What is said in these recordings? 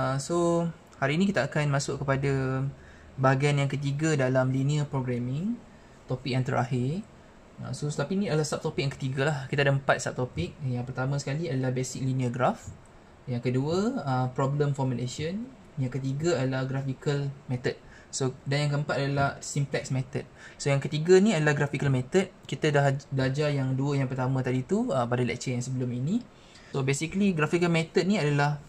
Ah, so hari ini kita akan masuk kepada bahagian yang ketiga dalam linear programming topik yang terakhir uh, so tapi ni adalah sub topik yang ketiga lah kita ada empat sub topik. yang pertama sekali adalah basic linear graph yang kedua uh, problem formulation yang ketiga adalah graphical method so dan yang keempat adalah simplex method so yang ketiga ni adalah graphical method kita dah belajar yang dua yang pertama tadi tu uh, pada lecture yang sebelum ini so basically graphical method ni adalah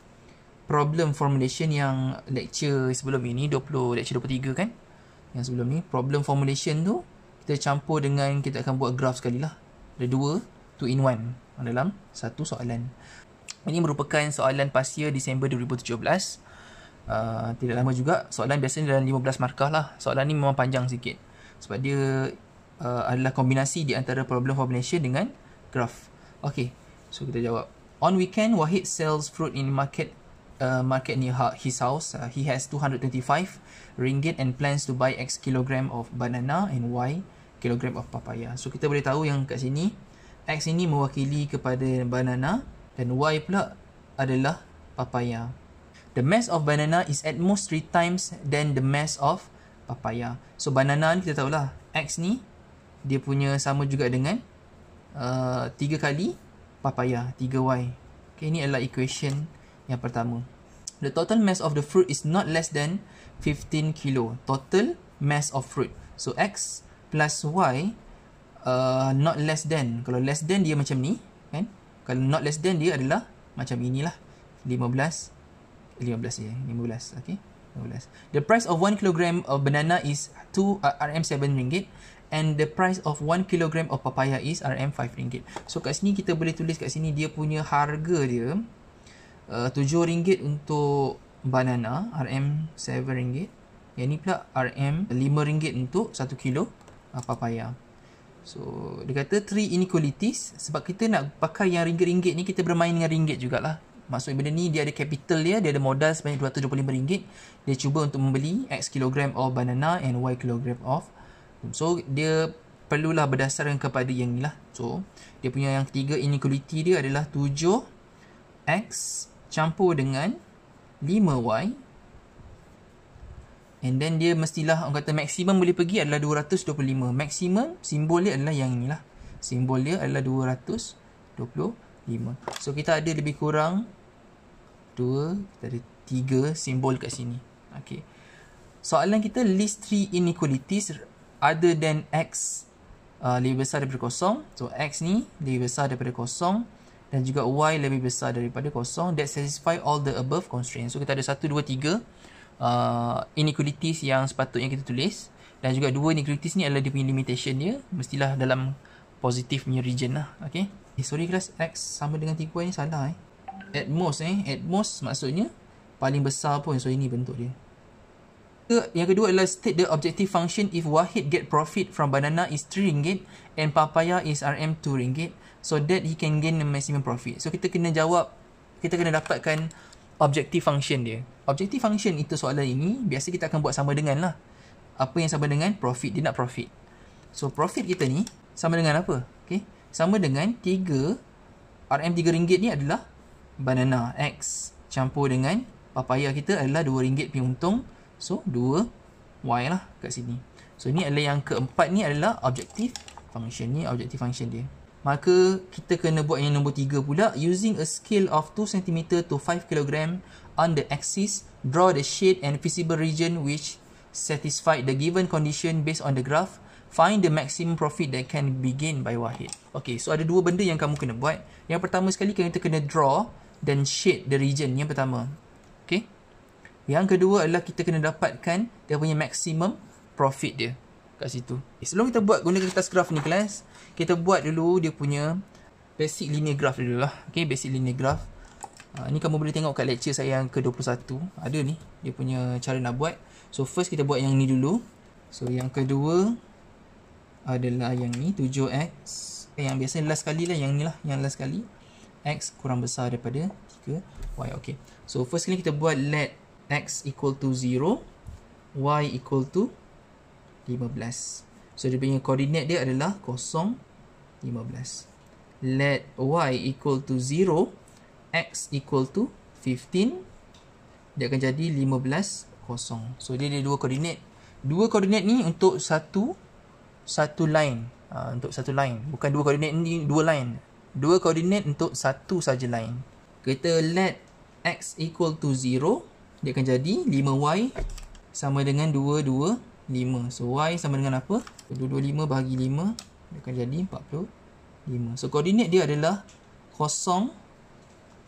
problem formulation yang lecture sebelum ini 20 lecture 23 kan yang sebelum ni problem formulation tu kita campur dengan kita akan buat graph sekali lah ada dua two in one dalam satu soalan ini merupakan soalan pasir Disember 2017 uh, ah, tidak lama juga soalan biasanya dalam 15 markah lah soalan ni memang panjang sikit sebab dia uh, adalah kombinasi di antara problem formulation dengan graph Okay, so kita jawab On weekend, Wahid sells fruit in market Uh, market near ha his house. Uh, he has 225 ringgit and plans to buy X kilogram of banana and Y kilogram of papaya. So kita boleh tahu yang kat sini X ini mewakili kepada banana dan Y pula adalah papaya. The mass of banana is at most three times than the mass of papaya. So banana ni kita tahulah X ni dia punya sama juga dengan uh, 3 kali papaya, tiga y Okay, ini adalah equation yang pertama. The total mass of the fruit is not less than 15 kilo. Total mass of fruit. So x plus y uh, not less than. Kalau less than dia macam ni. Kan? Kalau not less than dia adalah macam inilah. 15. 15 ya. 15. Okay. 15. The price of 1 kilogram of banana is 2 uh, RM7 ringgit and the price of 1 kilogram of papaya is RM5 ringgit. So kat sini kita boleh tulis kat sini dia punya harga dia uh, RM7 untuk banana RM7 yang ni pula RM5 untuk 1 kilo uh, papaya so dia kata 3 inequalities sebab kita nak pakai yang ringgit-ringgit ni kita bermain dengan RM jugalah maksudnya benda ni dia ada capital dia dia ada modal sebanyak RM225 dia cuba untuk membeli X kilogram of banana and Y kilogram of so dia perlulah berdasarkan kepada yang ni lah so dia punya yang ketiga inequality dia adalah 7 X campur dengan 5y and then dia mestilah orang kata maksimum boleh pergi adalah 225 maksimum simbol dia adalah yang lah, simbol dia adalah 225 so kita ada lebih kurang 2 kita ada 3 simbol kat sini okey soalan kita list three inequalities other than x uh, lebih besar daripada kosong so x ni lebih besar daripada kosong dan juga y lebih besar daripada kosong that satisfy all the above constraints. So kita ada 1 2 3 uh, inequalities yang sepatutnya kita tulis dan juga dua inequalities ni adalah dia punya limitation dia mestilah dalam positive punya region lah. Okay. Eh, sorry kelas x sama dengan tipuan ni salah eh. At most eh, at most maksudnya paling besar pun. So ini bentuk dia ke, yang kedua adalah state the objective function if Wahid get profit from banana is RM3 and papaya is RM2 so that he can gain the maximum profit. So kita kena jawab, kita kena dapatkan objective function dia. Objective function itu soalan ini, biasa kita akan buat sama dengan lah. Apa yang sama dengan profit, dia nak profit. So profit kita ni sama dengan apa? Okay. Sama dengan 3 RM3 ni adalah banana X campur dengan papaya kita adalah RM2 punya untung So 2y lah kat sini. So ni adalah yang keempat ni adalah objective function ni, objective function dia. Maka kita kena buat yang nombor 3 pula using a scale of 2 cm to 5 kg on the axis draw the shade and visible region which satisfy the given condition based on the graph find the maximum profit that can be gained by Wahid. Okay, so ada dua benda yang kamu kena buat. Yang pertama sekali kita kena draw dan shade the region yang pertama. Okay? Yang kedua adalah kita kena dapatkan dia punya maksimum profit dia kat situ. Okay, eh, sebelum kita buat guna kertas graf ni kelas, kita buat dulu dia punya basic linear graph dulu lah. Okay, basic linear graph. Uh, ni kamu boleh tengok kat lecture saya yang ke-21. Ada ni dia punya cara nak buat. So first kita buat yang ni dulu. So yang kedua adalah yang ni 7x. Eh, yang biasa last kali lah yang ni lah. Yang last kali. X kurang besar daripada 3y. Okay. So first kali kita buat let x equal to 0, y equal to 15. So, dia punya koordinat dia adalah 0, 15. Let y equal to 0, x equal to 15. Dia akan jadi 15, 0. So, dia ada dua koordinat. Dua koordinat ni untuk satu satu line. Uh, untuk satu line. Bukan dua koordinat ni, dua line. Dua koordinat untuk satu saja line. Kita let x equal to 0, dia akan jadi 5y sama dengan 225. So y sama dengan apa? 225 bahagi 5 dia akan jadi 45. So koordinat dia adalah 0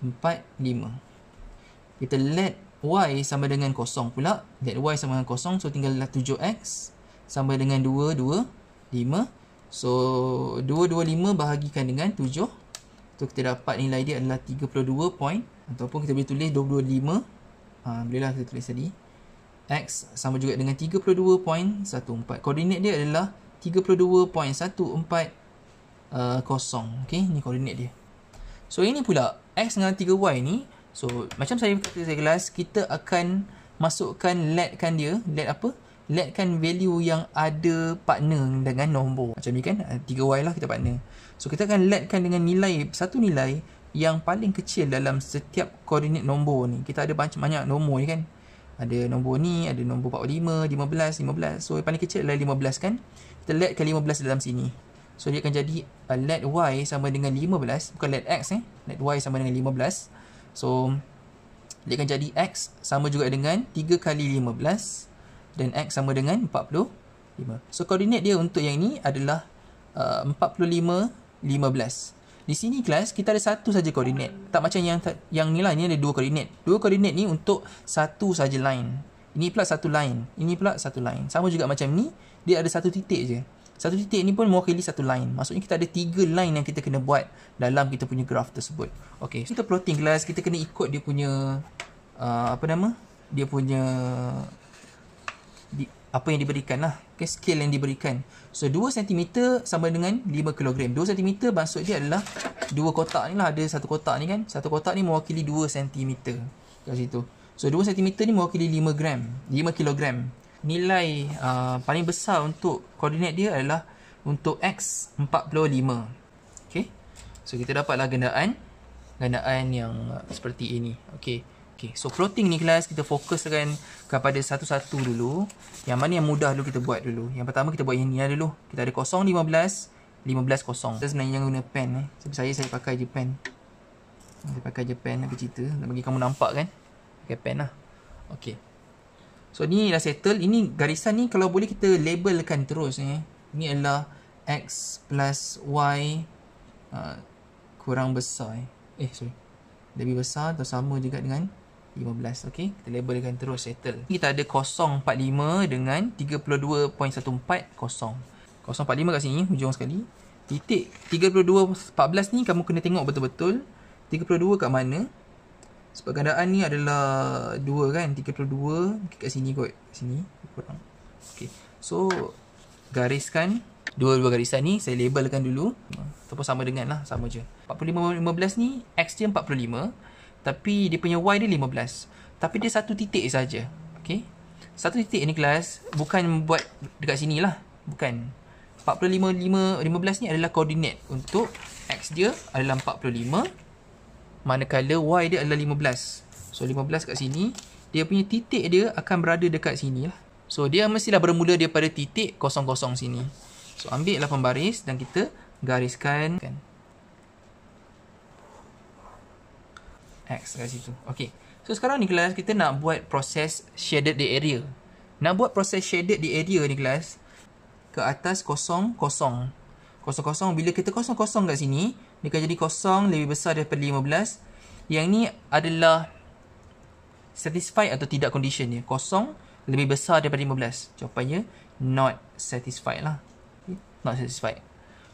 45. Kita let y sama dengan kosong pula. Let y sama dengan kosong so tinggallah 7x sama dengan 225. So 225 bahagikan dengan 7. So kita dapat nilai dia adalah 32. Point. ataupun kita boleh tulis 225 Alhamdulillah kita tulis tadi X sama juga dengan 32.14 Koordinat dia adalah 32.140 uh, Okay, ni koordinat dia So, ini pula X dengan 3Y ni So, macam saya kata saya kelas Kita akan masukkan kan dia Led apa? kan value yang ada partner dengan nombor Macam ni kan? 3Y lah kita partner So, kita akan kan dengan nilai Satu nilai yang paling kecil dalam setiap koordinat nombor ni kita ada banyak banyak nombor ni kan ada nombor ni ada nombor 45 15 15 so yang paling kecil adalah 15 kan kita let ke 15 dalam sini so dia akan jadi uh, let y sama dengan 15 bukan let x eh let y sama dengan 15 so dia akan jadi x sama juga dengan 3 kali 15 dan x sama dengan 45 so koordinat dia untuk yang ni adalah uh, 45 15 di sini kelas kita ada satu saja koordinat. Tak macam yang yang ni lah ni ada dua koordinat. Dua koordinat ni untuk satu saja line. Ini pula satu line. Ini pula satu line. Sama juga macam ni, dia ada satu titik je. Satu titik ni pun mewakili satu line. Maksudnya kita ada tiga line yang kita kena buat dalam kita punya graf tersebut. Okay. kita plotting kelas kita kena ikut dia punya uh, apa nama? Dia punya di, apa yang diberikan lah okay, scale yang diberikan so 2 cm sama dengan 5 kg 2 cm maksud dia adalah dua kotak ni lah ada satu kotak ni kan satu kotak ni mewakili 2 cm kat situ so 2 cm ni mewakili 5 gram 5 kg nilai uh, paling besar untuk koordinat dia adalah untuk X 45 Okay. so kita dapatlah gandaan gandaan yang uh, seperti ini Okay. Okey, so floating ni kelas kita fokuskan kepada satu-satu dulu. Yang mana yang mudah dulu kita buat dulu. Yang pertama kita buat yang ni lah dulu. Kita ada 0, 15, 15, kosong. Saya sebenarnya jangan guna pen eh. Sebab saya, saya pakai je pen. Saya pakai je pen, apa cerita. Nak bagi kamu nampak kan. Pakai pen lah. Okey. So, ni dah settle. Ini garisan ni kalau boleh kita labelkan terus ni. Eh. Ini adalah X plus Y uh, kurang besar eh. Eh, sorry. Lebih besar atau sama juga dengan 15 okey kita labelkan terus settle kita ada 0.45 dengan 32.140 0.45 kat sini hujung sekali titik 32.14 ni kamu kena tengok betul-betul 32 kat mana sebab gandaan ni adalah 2 kan 32 kat sini kot kat sini kurang okey so gariskan dua-dua garisan ni saya labelkan dulu ataupun sama dengan lah sama je 45.15 ni x dia 45 tapi dia punya Y dia 15 Tapi dia satu titik saja, Okay Satu titik ni kelas Bukan buat dekat sini lah Bukan 45, 5, 15 ni adalah koordinat Untuk X dia adalah 45 Manakala Y dia adalah 15 So 15 kat sini Dia punya titik dia akan berada dekat sini lah So dia mestilah bermula daripada titik kosong-kosong sini So ambil 8 baris dan kita gariskan hex kat situ Okay So sekarang ni kelas kita nak buat proses shaded the area Nak buat proses shaded the area ni kelas Ke atas kosong kosong Kosong kosong bila kita kosong kosong kat sini Dia akan jadi kosong lebih besar daripada 15 Yang ni adalah Satisfied atau tidak condition ni Kosong lebih besar daripada 15 Jawapannya not satisfied lah Not satisfied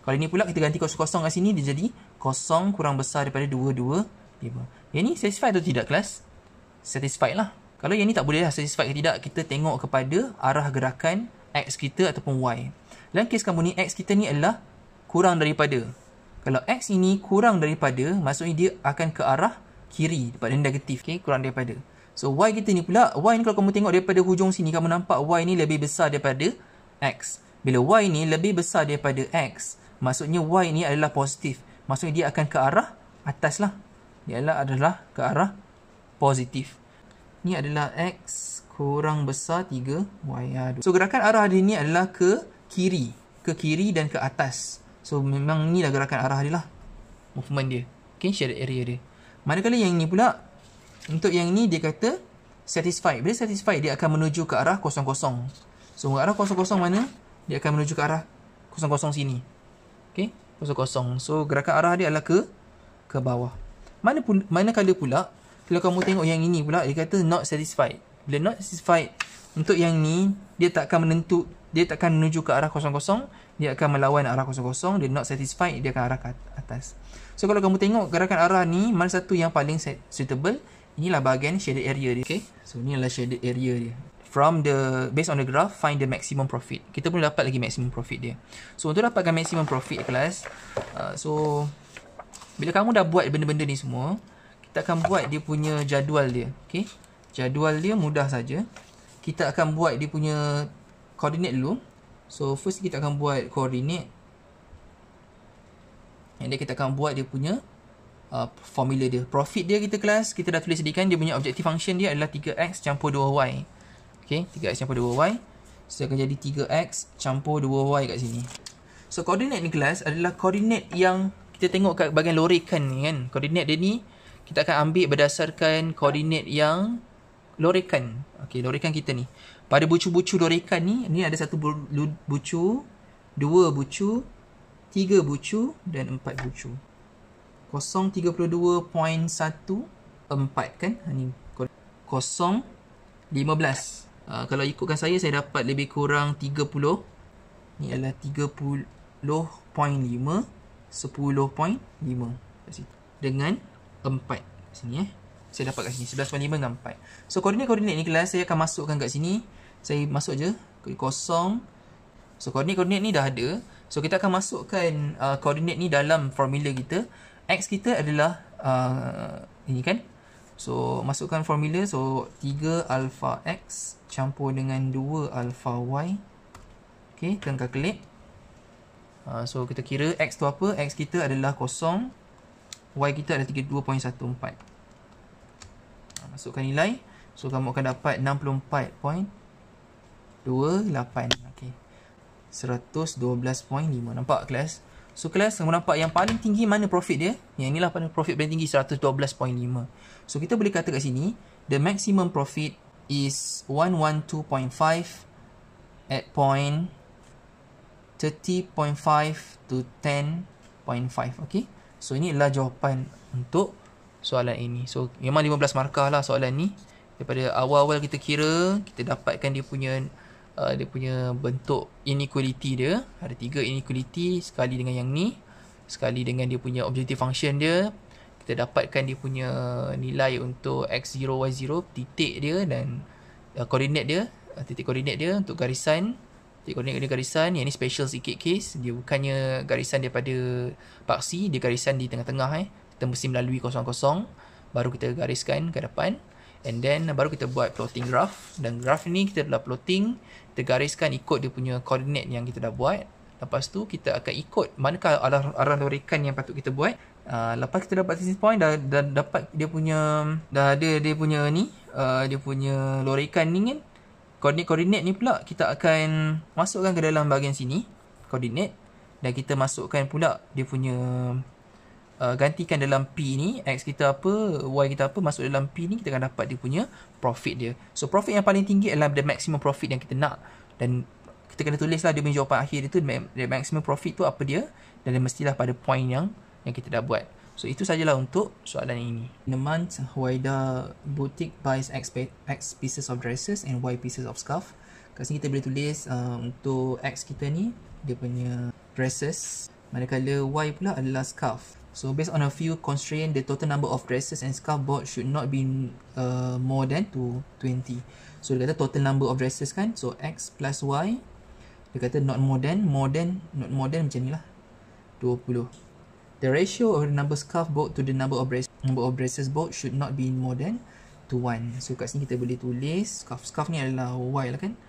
Kalau ni pula kita ganti kosong kosong kat sini Dia jadi kosong kurang besar daripada 2, 2, Table. Yang ni satisfied atau tidak kelas? Satisfied lah. Kalau yang ni tak boleh lah satisfied ke tidak, kita tengok kepada arah gerakan X kita ataupun Y. Dalam kes kamu ni, X kita ni adalah kurang daripada. Kalau X ini kurang daripada, maksudnya dia akan ke arah kiri daripada negatif. Okay? Kurang daripada. So Y kita ni pula, Y ni kalau kamu tengok daripada hujung sini, kamu nampak Y ni lebih besar daripada X. Bila Y ni lebih besar daripada X, maksudnya Y ni adalah positif. Maksudnya dia akan ke arah atas lah ialah adalah ke arah positif. Ini adalah x kurang besar 3y. So gerakan arah dia ni adalah ke kiri, ke kiri dan ke atas. So memang ni lah gerakan arah dia lah. Movement dia. Okay, shaded area dia. Manakala yang ni pula, untuk yang ni dia kata satisfied. Bila satisfied, dia akan menuju ke arah kosong-kosong. So ke arah kosong-kosong mana? Dia akan menuju ke arah kosong-kosong sini. Okay, kosong-kosong. So gerakan arah dia adalah ke ke bawah mana pun mana kala pula kalau kamu tengok yang ini pula dia kata not satisfied bila not satisfied untuk yang ni dia tak akan menentu dia tak akan menuju ke arah kosong-kosong dia akan melawan arah kosong-kosong dia not satisfied dia akan arah ke atas so kalau kamu tengok gerakan arah ni mana satu yang paling suitable inilah bahagian shaded area dia okay? so ni adalah shaded area dia from the based on the graph find the maximum profit kita pun dapat lagi maximum profit dia so untuk dapatkan maximum profit kelas uh, so bila kamu dah buat benda-benda ni semua, kita akan buat dia punya jadual dia. okay? Jadual dia mudah saja. Kita akan buat dia punya koordinat dulu. So first kita akan buat koordinat. And then kita akan buat dia punya uh, formula dia. Profit dia kita kelas, kita dah tulis sedikan dia punya objective function dia adalah 3x campur 2y. okay? 3x campur 2y. So akan jadi 3x campur 2y kat sini. So koordinat ni kelas adalah koordinat yang kita tengok kat bahagian lorikan ni kan koordinat dia ni kita akan ambil berdasarkan koordinat yang lorikan okey lorikan kita ni pada bucu-bucu lorikan ni ni ada satu bu bucu dua bucu tiga bucu dan empat bucu 032.14 kan ha ni 015 uh, kalau ikutkan saya saya dapat lebih kurang 30 ni adalah 30.5 10.5 kat situ dengan 4 sini eh saya dapat kat sini 11.5 dengan 4 so koordinat-koordinat ni kelas saya akan masukkan kat sini saya masuk je kosong so koordinat-koordinat ni dah ada so kita akan masukkan uh, koordinat ni dalam formula kita x kita adalah uh, ini kan so masukkan formula so 3 alpha x campur dengan 2 alpha y Okay, kita akan calculate Ah, so kita kira X tu apa? X kita adalah kosong Y kita adalah 32.14 Masukkan nilai So kamu akan dapat 64.28 okay. 112.5 Nampak kelas? So kelas kamu nampak yang paling tinggi mana profit dia? Yang inilah paling profit paling tinggi 112.5 So kita boleh kata kat sini The maximum profit is 112.5 At point 30.5 to 10.5 okey so ini adalah jawapan untuk soalan ini so memang 15 markah lah soalan ni daripada awal-awal kita kira kita dapatkan dia punya uh, dia punya bentuk inequality dia ada tiga inequality sekali dengan yang ni sekali dengan dia punya objective function dia kita dapatkan dia punya nilai untuk x0 y0 titik dia dan uh, koordinat dia uh, titik koordinat dia untuk garisan dia connect dengan garisan Yang ni special sikit case Dia bukannya garisan daripada paksi Dia garisan di tengah-tengah eh Kita mesti melalui kosong-kosong Baru kita gariskan ke depan And then baru kita buat plotting graph Dan graph ni kita dah plotting Kita gariskan ikut dia punya koordinat yang kita dah buat Lepas tu kita akan ikut manakah arah, arah lorikan yang patut kita buat uh, Lepas kita dapat tipping point dah, dah, dapat dia punya Dah ada dia punya ni uh, Dia punya lorikan ni kan koordinat koordinat ni pula kita akan masukkan ke dalam bahagian sini koordinat dan kita masukkan pula dia punya uh, gantikan dalam P ni X kita apa Y kita apa masuk dalam P ni kita akan dapat dia punya profit dia so profit yang paling tinggi adalah the maximum profit yang kita nak dan kita kena lah dia punya jawapan akhir dia tu the maximum profit tu apa dia dan dia mestilah pada point yang yang kita dah buat So itu sajalah untuk soalan ini. In a month, Huaida Boutique buys X, X pieces of dresses and Y pieces of scarf. Kat sini kita boleh tulis uh, untuk X kita ni, dia punya dresses. Manakala Y pula adalah scarf. So based on a few constraint, the total number of dresses and scarf bought should not be uh, more than to 20. So dia kata total number of dresses kan, so X plus Y. Dia kata not more than, more than, not more than macam ni lah. 20. The ratio of the number scarf bolt to the number of braces number of braces bolt should not be more than to one. So kat sini kita boleh tulis scarf scarf ni adalah y lah kan?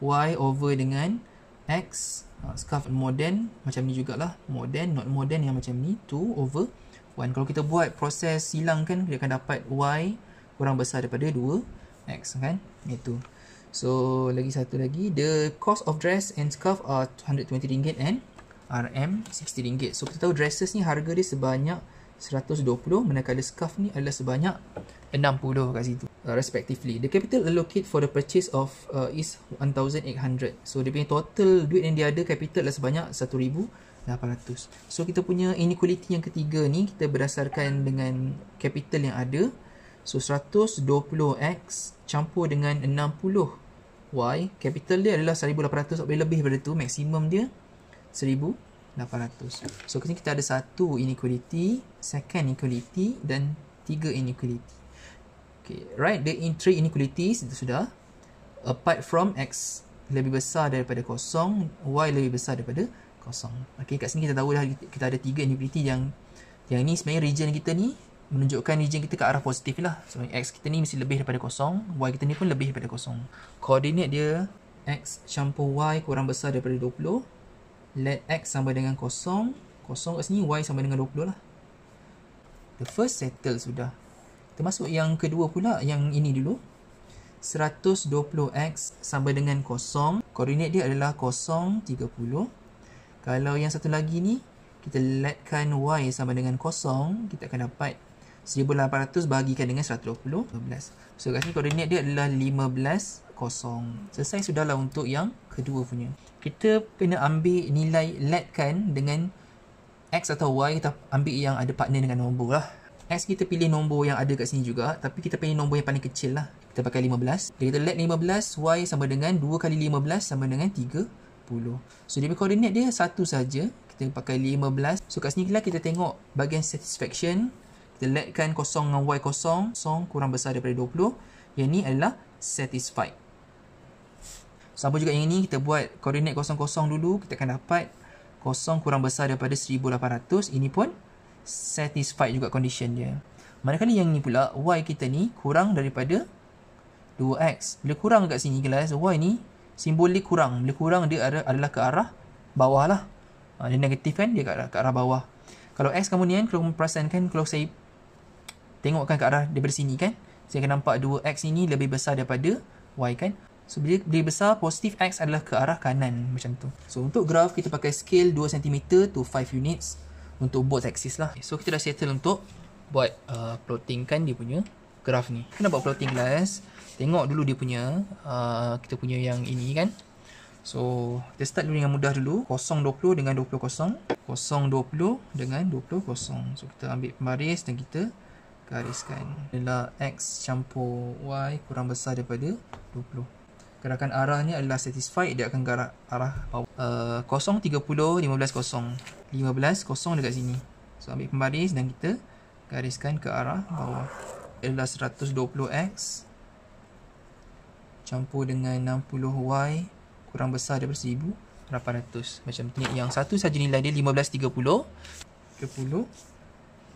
Y over dengan x uh, scarf more than macam ni jugalah more than not more than yang macam ni 2 over 1 kalau kita buat proses silang kan kita akan dapat y kurang besar daripada 2 x kan itu so lagi satu lagi the cost of dress and scarf are 120 ringgit and RM60. So kita tahu dresses ni harga dia sebanyak 120 manakala scarf ni adalah sebanyak 60 kat situ uh, respectively. The capital allocated for the purchase of uh, is 1800. So dia punya total duit yang dia ada capital adalah sebanyak 1800. So kita punya inequality yang ketiga ni kita berdasarkan dengan capital yang ada. So 120x campur dengan 60 Y capital dia adalah 1800 tak boleh lebih daripada tu maksimum dia 1800. So kini kita ada satu inequality, second inequality dan tiga inequality. Okay, right? The in three inequalities itu sudah apart from x lebih besar daripada kosong, y lebih besar daripada kosong. Okay, kat sini kita tahu dah kita ada tiga inequality yang yang ni sebenarnya region kita ni menunjukkan region kita ke arah positif lah. So, x kita ni mesti lebih daripada kosong, y kita ni pun lebih daripada kosong. Koordinat dia x campur y kurang besar daripada let x sama dengan kosong kosong kat sini y sama dengan 20 lah the first settle sudah termasuk yang kedua pula yang ini dulu 120x sama dengan kosong koordinat dia adalah kosong 30 kalau yang satu lagi ni kita letkan y sama dengan kosong kita akan dapat 1800 bahagikan dengan 120 12 so kat sini koordinat dia adalah 15 15 kosong. Selesai sudahlah untuk yang kedua punya. Kita kena ambil nilai let kan dengan X atau Y kita ambil yang ada partner dengan nombor lah. X kita pilih nombor yang ada kat sini juga tapi kita pilih nombor yang paling kecil lah. Kita pakai 15. Jadi kita let 15, Y sama dengan 2 kali 15 sama dengan 30. So dia punya koordinat dia satu saja. Kita pakai 15. So kat sini lah kita tengok bahagian satisfaction. Kita let kan kosong dengan Y kosong. Kosong kurang besar daripada 20. Yang ni adalah satisfied. Sama juga yang ini kita buat koordinat kosong-kosong dulu kita akan dapat kosong kurang besar daripada 1800 ini pun satisfied juga condition dia. Manakala yang ini pula y kita ni kurang daripada 2x. Bila kurang dekat sini guys, y ni simbolik kurang. Bila kurang dia ada, adalah ke arah bawah lah. Ha, dia negatif kan dia ke arah, ke arah bawah. Kalau x kemudian kalau perasan kan kalau saya tengokkan ke arah daripada sini kan. Saya akan nampak 2x ini lebih besar daripada y kan. So bila, bila besar, positif X adalah ke arah kanan macam tu. So untuk graf kita pakai scale 2 cm to 5 units untuk both axis lah. So kita dah settle untuk buat uh, plotting kan dia punya graf ni. Kena buat plotting glass. Tengok dulu dia punya uh, kita punya yang ini kan. So kita start dulu dengan mudah dulu. 020 dengan 200, 020 dengan 200. So kita ambil pembaris dan kita gariskan. adalah X campur Y kurang besar daripada 20 gerakan arahnya adalah satisfied dia akan gerak arah bawah uh, 0, 30, 15, 0 15, 0 dekat sini so ambil pembaris dan kita gariskan ke arah bawah adalah 120x campur dengan 60y kurang besar daripada 1800 macam ni. yang satu saja nilai dia 15, 30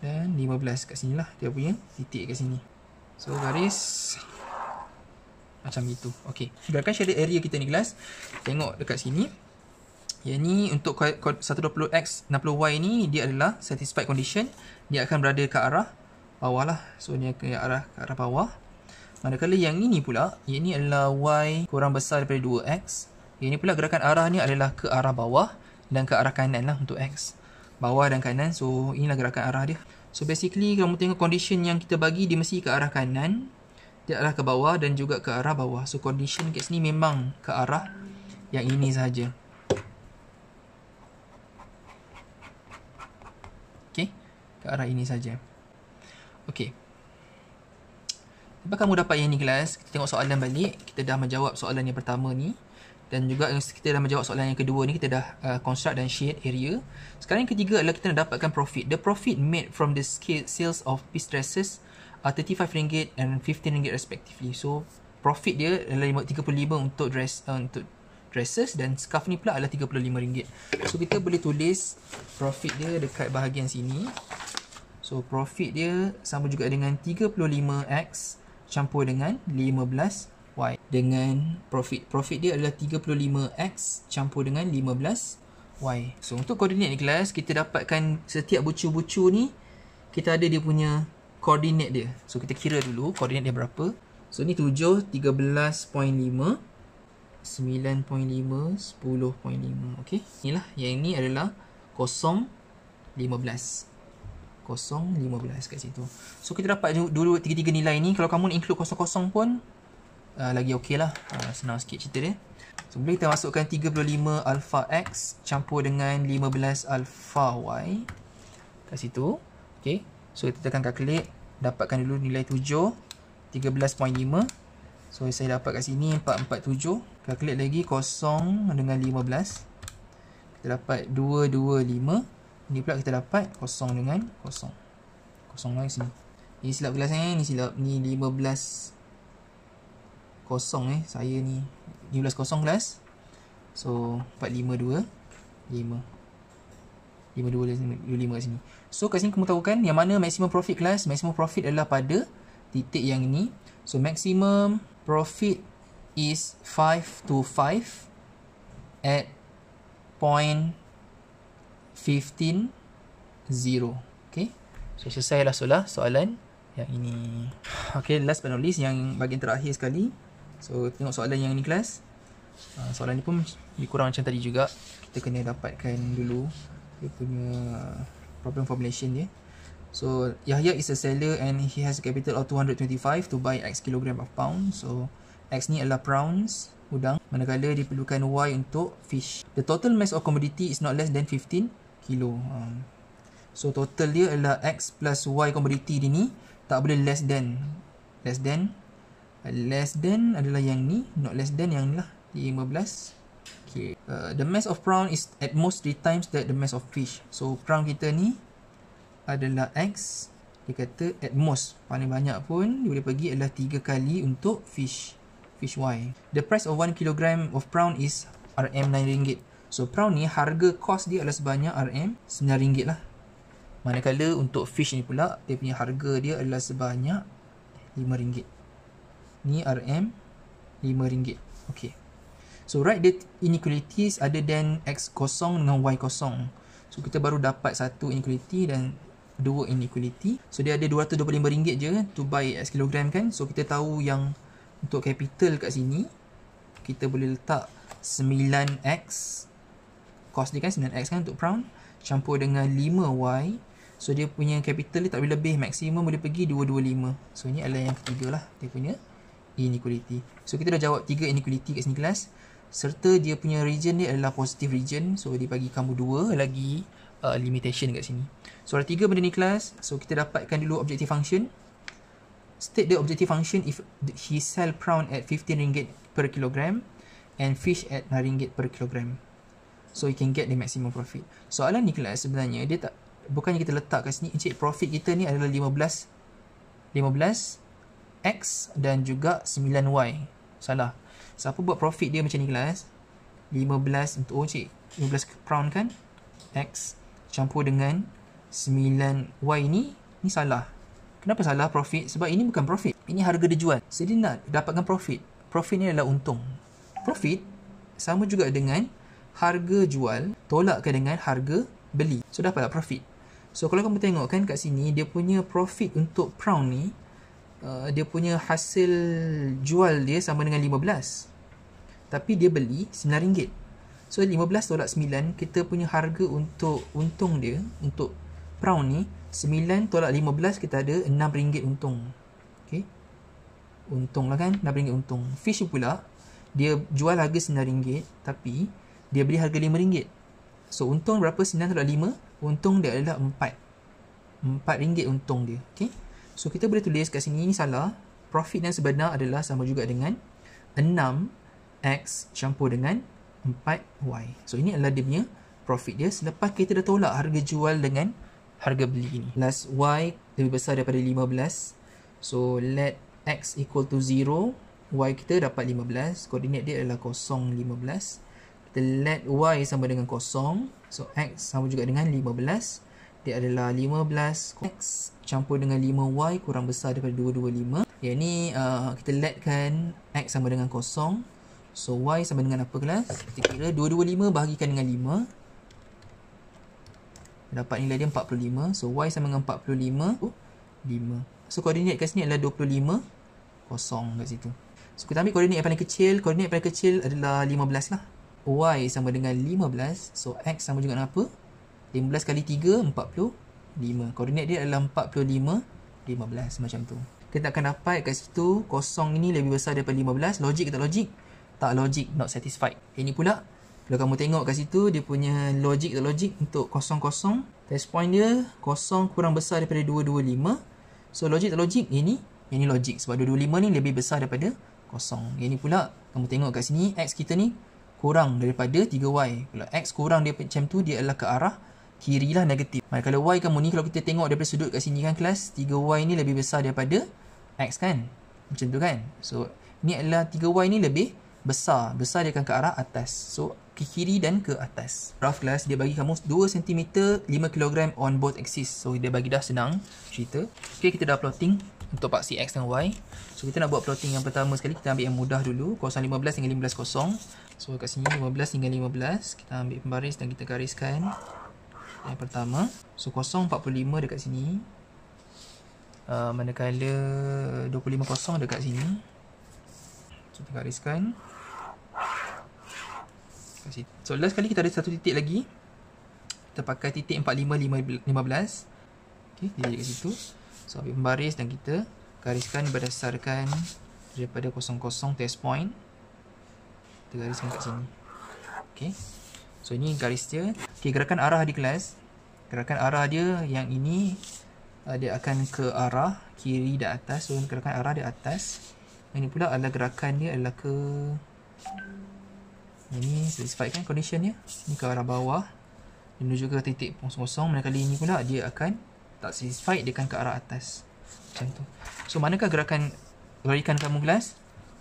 dan 15 kat sini lah dia punya titik kat sini so garis macam itu Okay Sudahkan shaded area kita ni kelas Tengok dekat sini Yang ni untuk 120x 60y ni Dia adalah satisfied condition Dia akan berada ke arah bawah lah So dia ke arah ke arah bawah Manakala yang ini pula Yang ni adalah y kurang besar daripada 2x Yang ni pula gerakan arah ni adalah ke arah bawah Dan ke arah kanan lah untuk x Bawah dan kanan So inilah gerakan arah dia So basically kalau kamu tengok condition yang kita bagi Dia mesti ke arah kanan di arah ke bawah dan juga ke arah bawah. So condition kat ni memang ke arah yang ini sahaja. Okay, Ke arah ini sahaja. Okay. Lepas kamu dapat yang ni kelas, kita tengok soalan balik. Kita dah menjawab soalan yang pertama ni. Dan juga eh, kita dah menjawab soalan yang kedua ni. Kita dah uh, construct dan shade area. Sekarang yang ketiga adalah kita nak dapatkan profit. The profit made from the sales of piece dresses Uh, RM35 ringgit and 15 ringgit respectively. So profit dia adalah RM35 untuk dress uh, untuk dresses dan scarf ni pula adalah rm ringgit. So kita boleh tulis profit dia dekat bahagian sini. So profit dia sama juga dengan 35x campur dengan 15y dengan profit. Profit dia adalah 35x campur dengan 15y. So untuk koordinat ni kelas kita dapatkan setiap bucu-bucu ni kita ada dia punya koordinat dia. So kita kira dulu koordinat dia berapa. So ni 7 13.5 9.5 10.5. Okay, Inilah yang ini adalah 0 15. 0 15 kat situ. So kita dapat dulu tiga-tiga nilai ni. Kalau kamu nak include kosong-kosong pun uh, lagi okeylah. Uh, ah, senang sikit cerita dia. So boleh kita masukkan 35 alpha x campur dengan 15 alpha y kat situ. Okey. So kita tekan calculate Dapatkan dulu nilai 7 13.5 So saya dapat kat sini 447 Calculate lagi 0 dengan 15 Kita dapat 225 ni pula kita dapat 0 dengan 0 Kosong lagi sini ni silap gelas ni ni silap Ni 15 Kosong eh Saya ni 15 kosong gelas So 452 5 5255 kat sini. So kat sini kamu kan, yang mana maximum profit kelas, maximum profit adalah pada titik yang ni. So maximum profit is 5 to 5 at point 15 zero. Okay. So selesai lah soalan, soalan yang ini. Okay, last but not least yang bagian terakhir sekali. So tengok soalan yang ni kelas. Ah, soalan ni pun lebih kurang macam tadi juga. Kita kena dapatkan dulu dia punya problem formulation dia so Yahya is a seller and he has a capital of 225 to buy X kilogram of pound so X ni adalah prawns udang manakala perlukan Y untuk fish the total mass of commodity is not less than 15 kilo um, so total dia adalah X plus Y commodity dia ni tak boleh less than less than less than adalah yang ni not less than yang ni lah Okay. Uh, the mass of prawn is at most 3 times that the mass of fish. So prawn kita ni adalah X. Dia kata at most. Paling banyak pun dia boleh pergi adalah 3 kali untuk fish. Fish Y. The price of 1 kilogram of prawn is RM9. So prawn ni harga cost dia adalah sebanyak RM9 lah. Manakala untuk fish ni pula dia punya harga dia adalah sebanyak RM5. Ni RM5. Okay. So write the inequalities other than x kosong dengan y kosong. So kita baru dapat satu inequality dan dua inequality. So dia ada RM225 je kan to buy x kilogram kan. So kita tahu yang untuk capital kat sini kita boleh letak 9x cost dia kan 9x kan untuk brown campur dengan 5y so dia punya capital dia tak boleh lebih maksimum boleh pergi 225 so ini adalah yang ketiga lah dia punya inequality so kita dah jawab tiga inequality kat sini kelas serta dia punya region ni adalah positive region so dia bagi kamu dua lagi uh, limitation kat sini so ada tiga benda ni kelas so kita dapatkan dulu objective function state the objective function if he sell prawn at 15 ringgit per kilogram and fish at 9 ringgit per kilogram so you can get the maximum profit soalan ni kelas sebenarnya dia tak bukannya kita letak kat sini encik profit kita ni adalah 15 15 x dan juga 9 y salah Siapa buat profit dia macam ni kelas 15 untuk OC 15 crown kan X campur dengan 9Y ni Ni salah Kenapa salah profit? Sebab ini bukan profit Ini harga dia jual So dia nak dapatkan profit Profit ni adalah untung Profit sama juga dengan harga jual tolakkan dengan harga beli So dapatlah profit So kalau kamu tengok kan kat sini Dia punya profit untuk crown ni uh, Dia punya hasil jual dia sama dengan tapi dia beli RM9. So 15 tolak 9 kita punya harga untuk untung dia untuk brown ni 9 tolak 15 kita ada RM6 untung. Okey. untunglah kan RM6 untung. Fish pula dia jual harga RM9 tapi dia beli harga RM5. So untung berapa 9 tolak 5? Untung dia adalah 4. RM4 untung dia. Okey. So kita boleh tulis kat sini ni salah. Profit yang sebenar adalah sama juga dengan X campur dengan 4Y. So, ini adalah dia punya profit dia selepas kita dah tolak harga jual dengan harga beli ni. Plus Y lebih besar daripada 15. So, let X equal to 0. Y kita dapat 15. Koordinat dia adalah 0, 15. Kita let Y sama dengan kosong. So, X sama juga dengan 15. Dia adalah 15. X campur dengan 5Y kurang besar daripada 225. Yang ni uh, kita letkan X sama dengan kosong. So y sama dengan apa kelas? Kita kira 225 bahagikan dengan 5 Dapat nilai dia 45 So y sama dengan 45 5 So koordinat kat sini adalah 25 Kosong kat situ So kita ambil koordinat yang paling kecil Koordinat yang paling kecil adalah 15 lah y sama dengan 15 So x sama juga dengan apa? 15 kali 3, 45 Koordinat dia adalah 45, 15 Macam tu Kita akan dapat kat situ Kosong ini lebih besar daripada 15 Logik ke tak logik? tak logik, not satisfied. Ini pula, kalau kamu tengok kat situ, dia punya logik tak logik untuk kosong-kosong. Test point dia, kosong kurang besar daripada 225. So, logik tak logik, ini, ini logik. Sebab 225 ni lebih besar daripada kosong. Ini pula, kamu tengok kat sini, X kita ni kurang daripada 3Y. Kalau X kurang dia macam tu, dia adalah ke arah kiri lah negatif. Mari kalau Y kamu ni, kalau kita tengok daripada sudut kat sini kan kelas, 3Y ni lebih besar daripada X kan? Macam tu kan? So, ni adalah 3Y ni lebih besar. Besar dia akan ke arah atas. So, ke kiri dan ke atas. Rough glass, dia bagi kamu 2 cm, 5 kg on both axis. So, dia bagi dah senang cerita. Okay, kita dah plotting untuk paksi X dan Y. So, kita nak buat plotting yang pertama sekali. Kita ambil yang mudah dulu. 0.15 hingga 15.0. So, kat sini 15 hingga 15. Kita ambil pembaris dan kita gariskan. Yang pertama. So, 0.45 dekat sini. Uh, manakala 25.0 dekat sini. Kita gariskan. So last kali kita ada satu titik lagi Kita pakai titik 45-15 Okay, dia dekat situ So ambil pembaris dan kita Gariskan berdasarkan Daripada kosong-kosong test point Kita gariskan kat sini Okay So ini garis dia Okay, gerakan arah di kelas Gerakan arah dia yang ini uh, Dia akan ke arah Kiri dan atas So gerakan arah dia atas Ini pula adalah gerakan dia adalah ke ini satisfied kan condition dia Ini ke arah bawah Menuju ke titik kosong-kosong Mereka kali ini pula dia akan Tak satisfied dia akan ke arah atas Macam tu So manakah gerakan Rodikan kamu gelas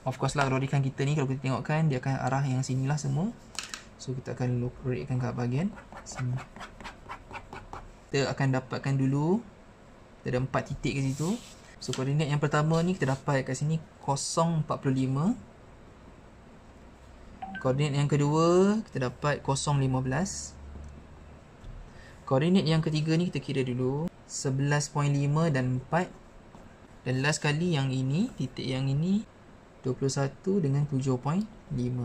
Of course lah rodikan kita ni Kalau kita tengokkan Dia akan arah yang sini lah semua So kita akan rodikan ke bahagian Sini Kita akan dapatkan dulu Kita ada 4 titik ke situ So koordinat yang pertama ni Kita dapat kat sini 0.45 Koordinat yang kedua kita dapat 0.15 Koordinat yang ketiga ni kita kira dulu 11.5 dan 4 Dan last kali yang ini Titik yang ini 21 dengan 7.5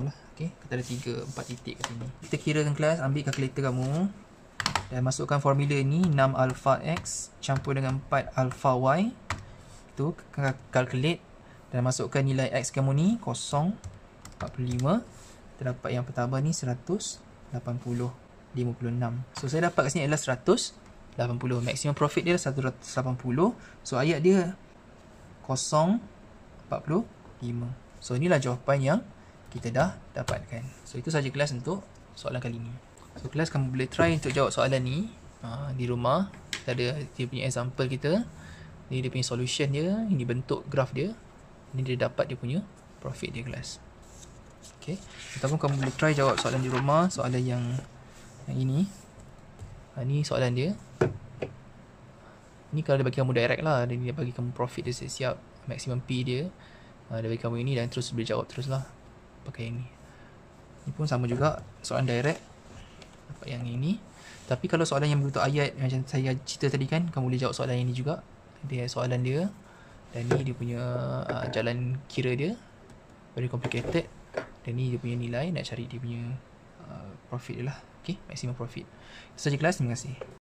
lah okay. Kita ada 3, 4 titik kat sini Kita kira dengan kelas, ambil kalkulator kamu Dan masukkan formula ni 6 alpha x campur dengan 4 alpha y Itu kalkulator Dan masukkan nilai x kamu ni 0.45 terdapat yang pertama ni 1856. so saya dapat kat sini adalah 180 maksimum profit dia 180 so ayat dia 045 so inilah jawapan yang kita dah dapatkan so itu sahaja kelas untuk soalan kali ni so kelas kamu boleh try untuk jawab soalan ni ha, di rumah kita ada dia punya example kita Ini dia punya solution dia ini bentuk graf dia Ini dia dapat dia punya profit dia kelas Okey. Ataupun kamu boleh try jawab soalan di rumah, soalan yang yang ini. Ha, ini soalan dia. Ini kalau dia bagi kamu direct lah, dia, dia bagi kamu profit dia siap-siap, maximum P dia. Ha, dia bagi kamu ini dan terus boleh jawab terus lah pakai yang ni. Ini pun sama juga, soalan direct. Dapat yang ini. Tapi kalau soalan yang berbentuk ayat macam saya cerita tadi kan, kamu boleh jawab soalan yang ini juga. Dia soalan dia. Dan ni dia punya uh, jalan kira dia. Very complicated. Dan ni dia punya nilai Nak cari dia punya uh, Profit dia lah Okay Maximum profit Saja kelas Terima kasih